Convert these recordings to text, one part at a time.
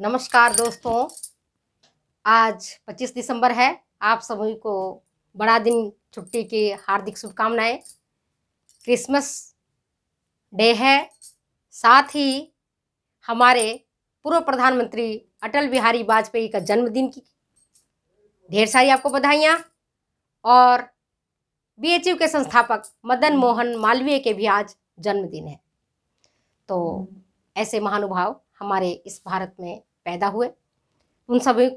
नमस्कार दोस्तों आज 25 दिसंबर है आप सभी को बड़ा दिन छुट्टी की हार्दिक शुभकामनाएं क्रिसमस डे है साथ ही हमारे पूर्व प्रधानमंत्री अटल बिहारी वाजपेयी का जन्मदिन की ढेर सारी आपको बधाइयाँ और बी के संस्थापक मदन मोहन मालवीय के भी आज जन्मदिन है तो ऐसे महानुभाव हमारे इस भारत में पैदा हुए उन सभी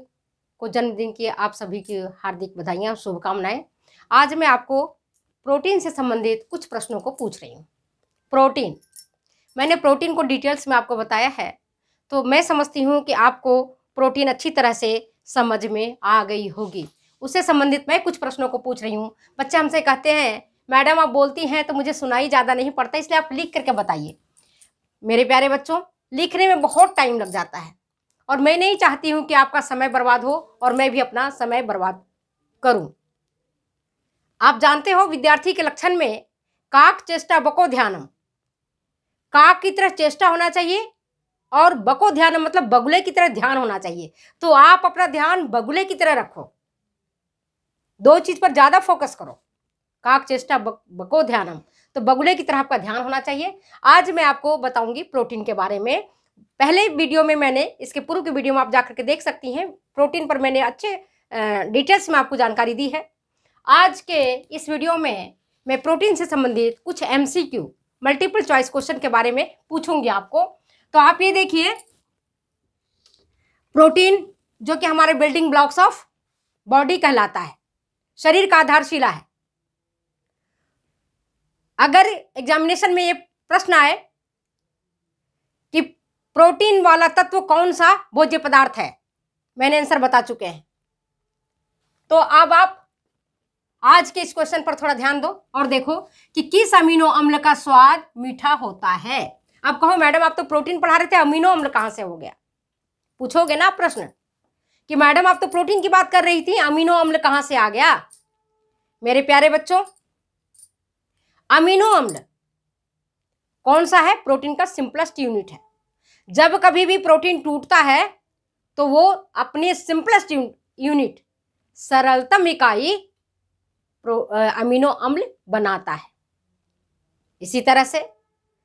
को जन्मदिन की आप सभी की हार्दिक बधाइयाँ और शुभकामनाएं आज मैं आपको प्रोटीन से संबंधित कुछ प्रश्नों को पूछ रही हूँ प्रोटीन मैंने प्रोटीन को डिटेल्स में आपको बताया है तो मैं समझती हूँ कि आपको प्रोटीन अच्छी तरह से समझ में आ गई होगी उससे संबंधित मैं कुछ प्रश्नों को पूछ रही हूँ बच्चे हमसे कहते हैं मैडम आप बोलती हैं तो मुझे सुनाई ज़्यादा नहीं पड़ता इसलिए आप लिख करके बताइए मेरे प्यारे बच्चों लिखने में बहुत टाइम लग जाता है और मैं नहीं चाहती हूँ कि आपका समय बर्बाद हो और मैं भी अपना समय बर्बाद करूँ आप जानते हो विद्यार्थी के लक्षण में काक चेष्टा बको ध्यानम काक की तरह चेष्टा होना चाहिए और बको ध्यान मतलब बगुले की तरह ध्यान होना चाहिए तो आप अपना ध्यान बगुले की तरह रखो दो चीज पर ज्यादा फोकस करो काक चेष्टा बको ध्यानम तो बगुले की तरह आपका ध्यान होना चाहिए आज मैं आपको बताऊंगी प्रोटीन के बारे में पहले वीडियो में मैंने इसके पूर्व के वीडियो में आप जाकर के देख सकती हैं प्रोटीन पर मैंने अच्छे डिटेल्स में आपको जानकारी दी है आज के इस वीडियो में मैं प्रोटीन से संबंधित कुछ एम मल्टीपल चॉइस क्वेश्चन के बारे में पूछूंगी आपको तो आप ये देखिए प्रोटीन जो कि हमारे बिल्डिंग ब्लॉक्स ऑफ बॉडी कहलाता है शरीर का आधारशिला है अगर एग्जामिनेशन में ये प्रश्न आए कि प्रोटीन वाला तत्व कौन सा भोज्य पदार्थ है मैंने आंसर बता चुके हैं तो अब आप आज के इस क्वेश्चन पर थोड़ा ध्यान दो और देखो कि किस अमीनो अम्ल का स्वाद मीठा होता है आप कहो मैडम आप तो प्रोटीन पढ़ा रहे थे अमीनो अम्ल कहां से हो गया पूछोगे ना प्रश्न कि मैडम आप तो प्रोटीन की बात कर रही थी अमीनो अम्ल कहां से आ गया मेरे प्यारे बच्चों अमीनो अम्ल कौन सा है प्रोटीन का सिंपलेस्ट यूनिट है जब कभी भी प्रोटीन टूटता है तो वो अपने सिंपलेस्ट यूनिट सरलतम इकाई अमीनो अम्ल बनाता है इसी तरह से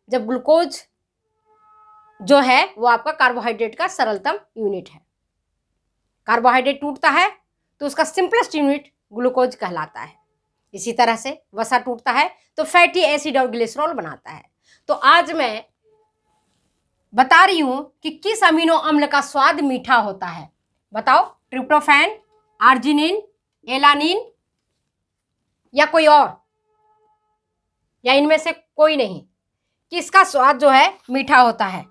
जब ग्लूकोज जो है वो आपका कार्बोहाइड्रेट का सरलतम यूनिट है कार्बोहाइड्रेट टूटता है तो उसका सिंपलेस्ट यूनिट ग्लूकोज कहलाता है इसी तरह से वसा टूटता है तो फैटी एसिड और ग्लिसरॉल बनाता है तो आज मैं बता रही हूं कि किस अमीनो अम्ल का स्वाद मीठा होता है बताओ ट्रिप्टोफैन आर्जिनिन एलानिन या कोई और या इनमें से कोई नहीं किसका स्वाद जो है मीठा होता है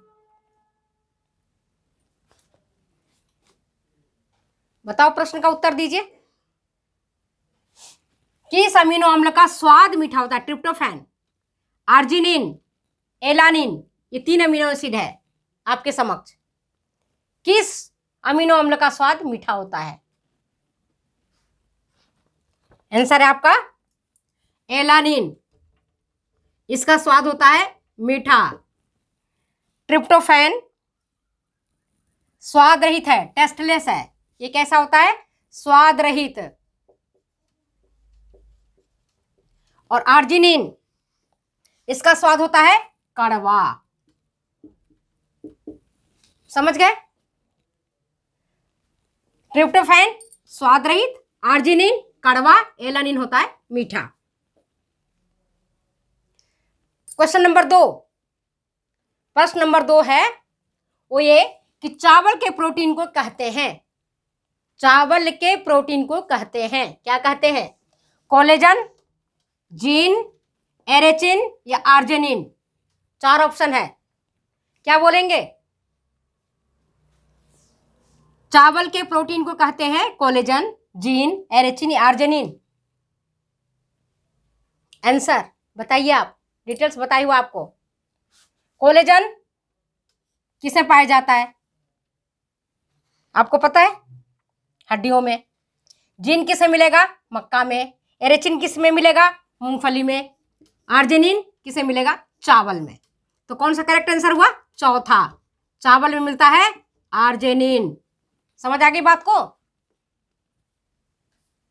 बताओ प्रश्न का उत्तर दीजिए किस अमीनो अम्ल का स्वाद मीठा होता है ट्रिप्टोफैन आर्जिनिन एलानिन ये तीन अमीनो एसिड है आपके समक्ष किस अमीनो अम्ल का स्वाद मीठा होता है आंसर है आपका एलानिन इसका स्वाद होता है मीठा ट्रिप्टोफैन स्वाद रहित है टेस्टलेस है ये कैसा होता है स्वाद रहित और आर्जिनिन इसका स्वाद होता है कड़वा समझ गए ट्रिप्टोफैन स्वाद रहित आर्जिनिन कड़वा एलानिन होता है मीठा क्वेश्चन नंबर दो प्रश्न नंबर दो है वो ये कि चावल के प्रोटीन को कहते हैं चावल के प्रोटीन को कहते हैं क्या कहते हैं कोलेजन जीन एरेचिन या आर्जेनिन चार ऑप्शन है क्या बोलेंगे चावल के प्रोटीन को कहते हैं कोलेजन जीन एरेचिन या आर्जेनिन आंसर बताइए आप डिटेल्स बताई हुआ आपको कोलेजन किसे पाया जाता है आपको पता है हड्डियों में जीन किसे मिलेगा मक्का में एरेचिन किस में मिलेगा मूंगफली में आर्जेनिन किसे मिलेगा चावल में तो कौन सा करेक्ट आंसर हुआ चौथा चावल में मिलता है आर्जेनिन समझ आ गई बात को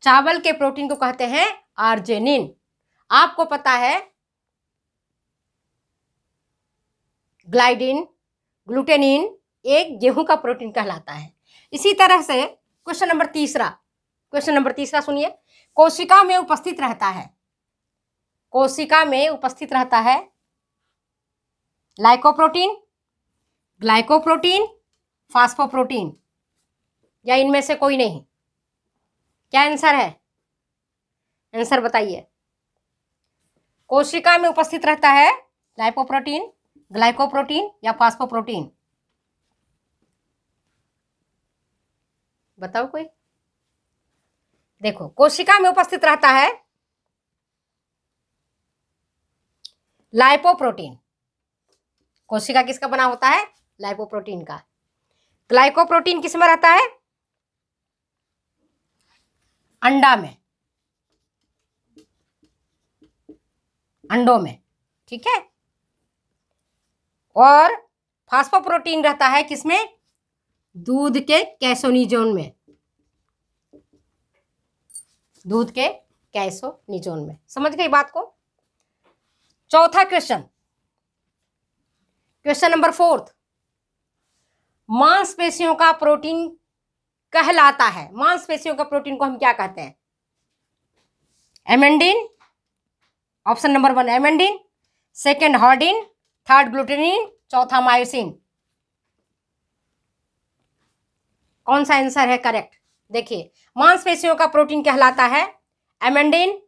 चावल के प्रोटीन को कहते हैं आर्जेनिन आपको पता है ग्लाइडिन ग्लूटेनिन एक गेहूं का प्रोटीन कहलाता है इसी तरह से क्वेश्चन नंबर तीसरा क्वेश्चन नंबर तीसरा सुनिए कोशिका में उपस्थित रहता है कोशिका में उपस्थित रहता है लाइकोप्रोटीन ग्लाइकोप्रोटीन फास्फोप्रोटीन या इनमें से कोई नहीं क्या आंसर है आंसर बताइए कोशिका में उपस्थित रहता है लाइकोप्रोटीन ग्लाइकोप्रोटीन या फास्फोप्रोटीन बताओ कोई देखो कोशिका में उपस्थित रहता है लाइपोप्रोटीन कोशिका किसका बना होता है लाइपोप्रोटीन का ग्लाइकोप्रोटीन किस में रहता है अंडा में अंडों में ठीक है और फास्फोप्रोटीन रहता है किसमें दूध के कैसोनिजोन में दूध के कैसोनिजोन में समझ गई बात को चौथा क्वेश्चन क्वेश्चन नंबर फोर्थ मांसपेशियों का प्रोटीन कहलाता है मांसपेशियों का प्रोटीन को हम क्या कहते हैं amandin option number one amandin second hordein third glutenin चौथा मायोसिन कौन सा आंसर है करेक्ट देखिए मांसपेशियों का प्रोटीन कहलाता है एमेंडिन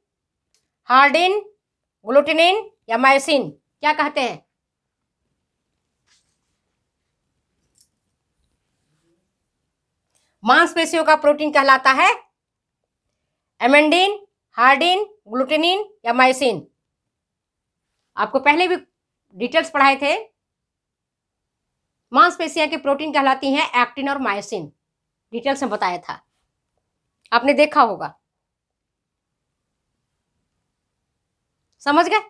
हार्डिन ग्लूटेनिन या मायोसिन क्या कहते हैं मांसपेशियों का प्रोटीन कहलाता है एमेंडिन हार्डिन ग्लूटेनिन या मायोसिन आपको पहले भी डिटेल्स पढ़ाए थे मांसपेशियां के प्रोटीन कहलाती हैं एक्टिन और मायोसिन डिटेल्स में बताया था आपने देखा होगा समझ गए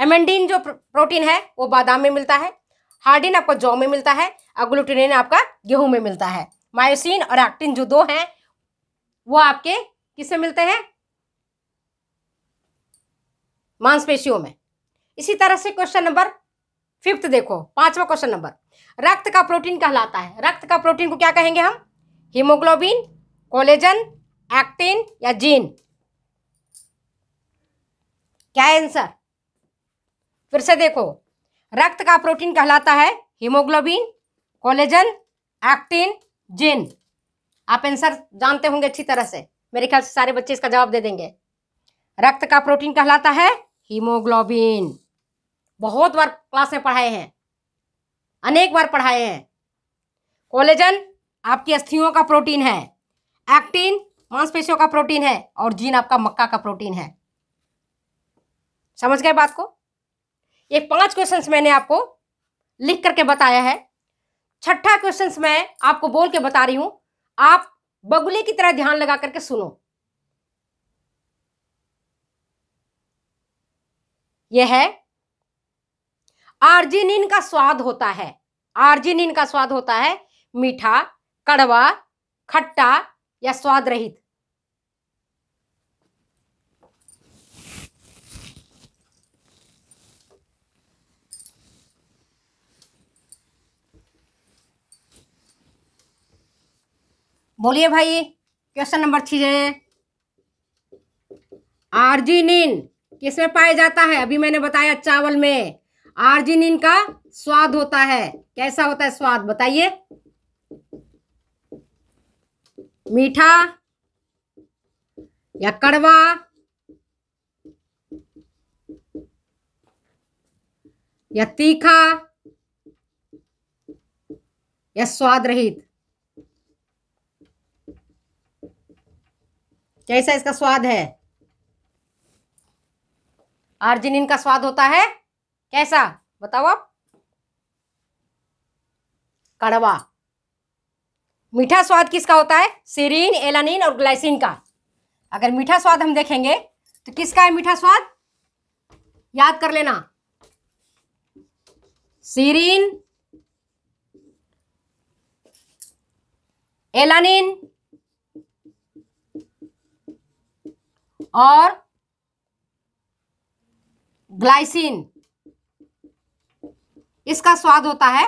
एमेंडीन जो प्रोटीन है वो बादाम में मिलता है हार्डिन आपको जौ में मिलता है अग्लूटिनिन आपका गेहूं में मिलता है मायोसिन और एक्टिन जो दो हैं वो आपके किससे मिलते हैं मांसपेशियों में इसी तरह से क्वेश्चन नंबर फिफ्थ देखो पांचवा क्वेश्चन नंबर रक्त का प्रोटीन कहलाता है रक्त का प्रोटीन को क्या कहेंगे हम हीमोग्लोबिन कोलेजन एक्टिन या जीन क्या आंसर फिर से देखो रक्त का प्रोटीन कहलाता है हीमोग्लोबिन कोलेजन एक्टिन जिन आप आंसर जानते होंगे अच्छी तरह से मेरे ख्याल से सारे बच्चे इसका जवाब दे देंगे रक्त का प्रोटीन कहलाता है हीमोग्लोबिन बहुत बार क्लास में पढ़ाए हैं अनेक बार पढ़ाए हैं कोलेजन आपकी अस्थियों का प्रोटीन है एक्टिन मांसपेशियों का प्रोटीन है और जीन आपका मक्का का प्रोटीन है समझ गए बात को ये पांच क्वेश्चंस मैंने आपको लिख करके बताया है छठा क्वेश्चंस मैं आपको बोल के बता रही हूं आप बगुले की तरह ध्यान लगा करके सुनो यह है आर्जिनिन का स्वाद होता है आर्जिनिन का स्वाद होता है मीठा कड़वा खट्टा या स्वाद रहित बोलिए भाई क्वेश्चन नंबर है आर्जिनिन किसमें पाया जाता है अभी मैंने बताया चावल में आर्जिनिन का स्वाद होता है कैसा होता है स्वाद बताइए मीठा या कड़वा या तीखा या स्वाद रहित कैसा इसका स्वाद है आर्जिनिन का स्वाद होता है कैसा बताओ आप कड़वा मीठा स्वाद किसका होता है सीरीन एलानिन और ग्लाइसिन का अगर मीठा स्वाद हम देखेंगे तो किसका है मीठा स्वाद याद कर लेना सीरीन एलानिन और ग्लाइसिन इसका स्वाद होता है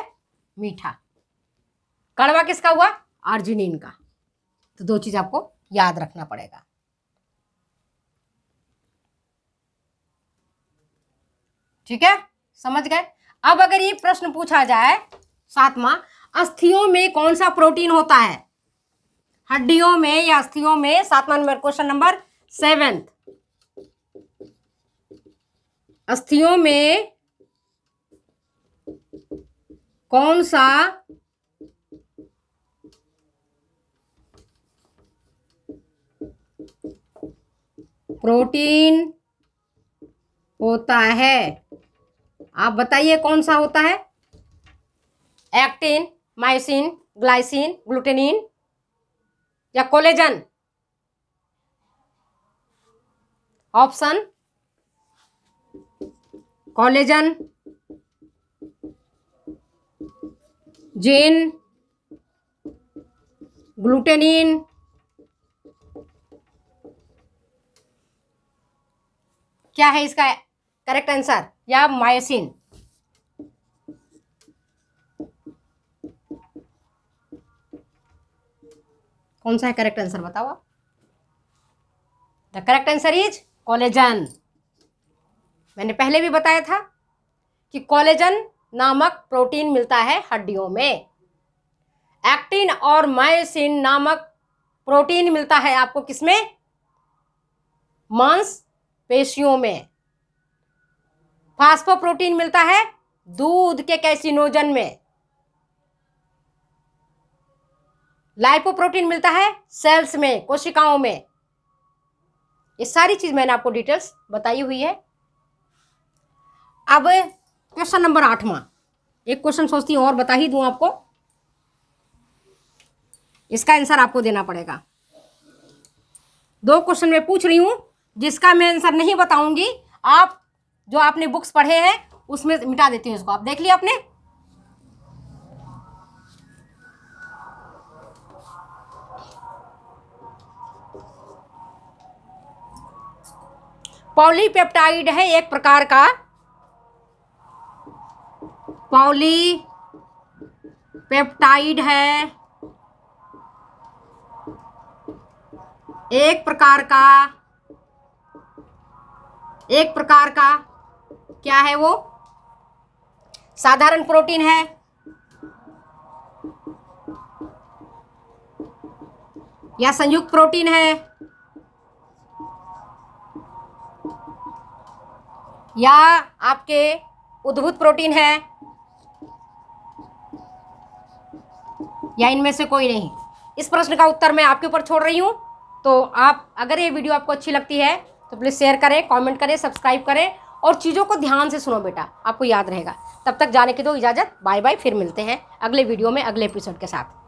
मीठा कड़वा किसका हुआ आर्जिनिन का तो दो चीज आपको याद रखना पड़ेगा ठीक है समझ गए अब अगर ये प्रश्न पूछा जाए सातवा अस्थियों में कौन सा प्रोटीन होता है हड्डियों में या अस्थियों में सातवा नंबर क्वेश्चन नंबर सेवेंथ अस्थियों में कौन सा प्रोटीन होता है आप बताइए कौन सा होता है एक्टिन माइसिन ग्लाइसिन ग्लूटेनिन या collagen option collagen gene glutenin क्या है इसका करेक्ट आंसर या मायोसिन कौन सा है करेक्ट आंसर बताओ आप the correct answer is collagen मैंने पहले भी बताया था कि कॉलेजन नामक प्रोटीन मिलता है हड्डियों में एक्टिन और मायोसिन नामक प्रोटीन मिलता है आपको किसमें मांस पेशियों में प्रोटीन मिलता है दूध के कैसिनोजन में लाइपो प्रोटीन मिलता है सेल्स में कोशिकाओं में ये सारी चीज़ मैंने आपको डिटेल्स बताई हुई है अब क्वेश्चन नंबर आठवां एक क्वेश्चन सोचती हूँ और बता ही दूं आपको इसका आंसर आपको देना पड़ेगा दो क्वेश्चन मैं पूछ रही हूं जिसका मैं आंसर नहीं बताऊंगी आप जो आपने बुक्स पढ़े हैं उसमें मिटा देती हूँ इसको आप देख लिया आपने पॉलीपेप्टाइड है एक प्रकार का पॉलीपेप्टाइड है एक प्रकार का एक प्रकार का क्या है वो साधारण प्रोटीन है या संयुक्त प्रोटीन है या आपके उद्भूत प्रोटीन है या इनमें से कोई नहीं इस प्रश्न का उत्तर मैं आपके ऊपर छोड़ रही हूँ तो आप अगर ये वीडियो आपको अच्छी लगती है तो प्लीज़ शेयर करें कमेंट करें सब्सक्राइब करें और चीज़ों को ध्यान से सुनो बेटा आपको याद रहेगा तब तक जाने की दो तो इजाज़त बाय बाय फिर मिलते हैं अगले वीडियो में अगले एपिसोड के साथ